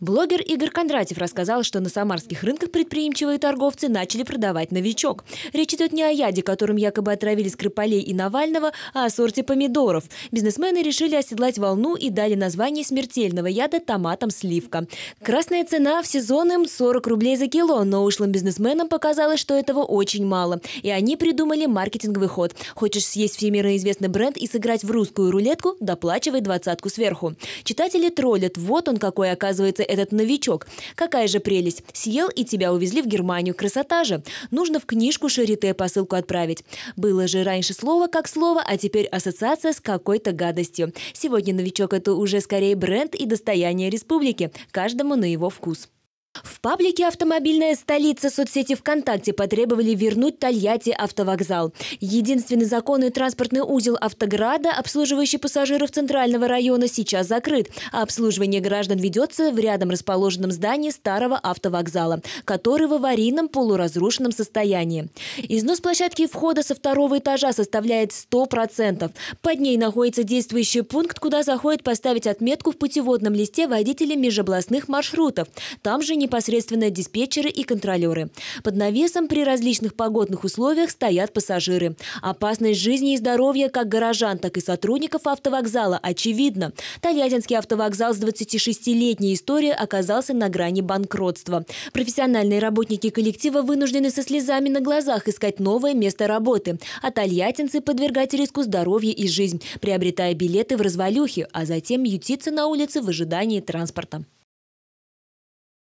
Блогер Игорь Кондратьев рассказал, что на самарских рынках предприимчивые торговцы начали продавать новичок. Речь идет не о яде, которым якобы отравили Скрипалей и Навального, а о сорте помидоров. Бизнесмены решили оседлать волну и дали название смертельного яда "томатом сливка. Красная цена в сезон им 40 рублей за кило, но ушлым бизнесменам показалось, что этого очень мало. И они придумали маркетинговый ход. Хочешь съесть всемирно известный бренд и сыграть в русскую рулетку – доплачивай двадцатку сверху. Читатели троллят, вот он какой оказывается этот новичок. Какая же прелесть. Съел и тебя увезли в Германию. Красота же. Нужно в книжку Шарите посылку отправить. Было же раньше слово как слово, а теперь ассоциация с какой-то гадостью. Сегодня новичок это уже скорее бренд и достояние республики. Каждому на его вкус паблике «Автомобильная столица» соцсети ВКонтакте потребовали вернуть Тольятти автовокзал. Единственный законный транспортный узел автограда, обслуживающий пассажиров центрального района, сейчас закрыт, а обслуживание граждан ведется в рядом расположенном здании старого автовокзала, который в аварийном полуразрушенном состоянии. Износ площадки входа со второго этажа составляет 100%. Под ней находится действующий пункт, куда заходит поставить отметку в путеводном листе водителя межобластных маршрутов. Там же непосредственно непосредственно диспетчеры и контролеры. Под навесом при различных погодных условиях стоят пассажиры. Опасность жизни и здоровья как горожан, так и сотрудников автовокзала очевидна. Тольяттинский автовокзал с 26-летней историей оказался на грани банкротства. Профессиональные работники коллектива вынуждены со слезами на глазах искать новое место работы, а тольяттинцы подвергать риску здоровья и жизнь, приобретая билеты в развалюхи, а затем ютиться на улице в ожидании транспорта.